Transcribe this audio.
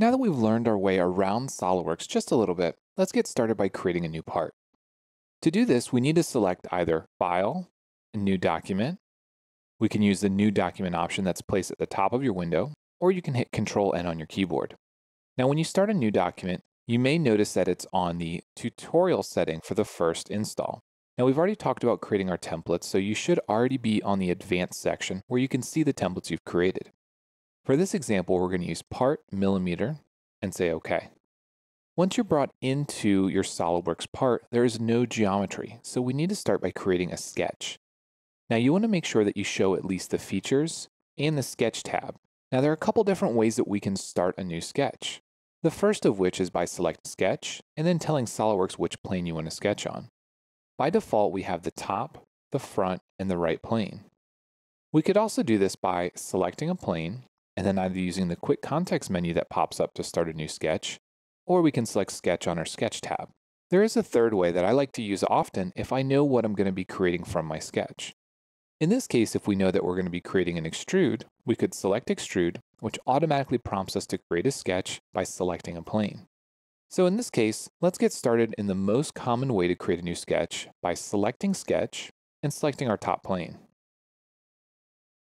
Now that we've learned our way around SOLIDWORKS just a little bit, let's get started by creating a new part. To do this, we need to select either File, New Document. We can use the New Document option that's placed at the top of your window, or you can hit Control-N on your keyboard. Now when you start a new document, you may notice that it's on the tutorial setting for the first install. Now we've already talked about creating our templates, so you should already be on the advanced section where you can see the templates you've created. For this example, we're going to use part millimeter and say OK. Once you're brought into your SOLIDWORKS part, there is no geometry, so we need to start by creating a sketch. Now you want to make sure that you show at least the features and the sketch tab. Now there are a couple different ways that we can start a new sketch. The first of which is by select sketch and then telling SOLIDWORKS which plane you want to sketch on. By default, we have the top, the front, and the right plane. We could also do this by selecting a plane and then either using the quick context menu that pops up to start a new sketch, or we can select sketch on our sketch tab. There is a third way that I like to use often if I know what I'm going to be creating from my sketch. In this case, if we know that we're going to be creating an extrude, we could select extrude, which automatically prompts us to create a sketch by selecting a plane. So in this case, let's get started in the most common way to create a new sketch by selecting sketch and selecting our top plane.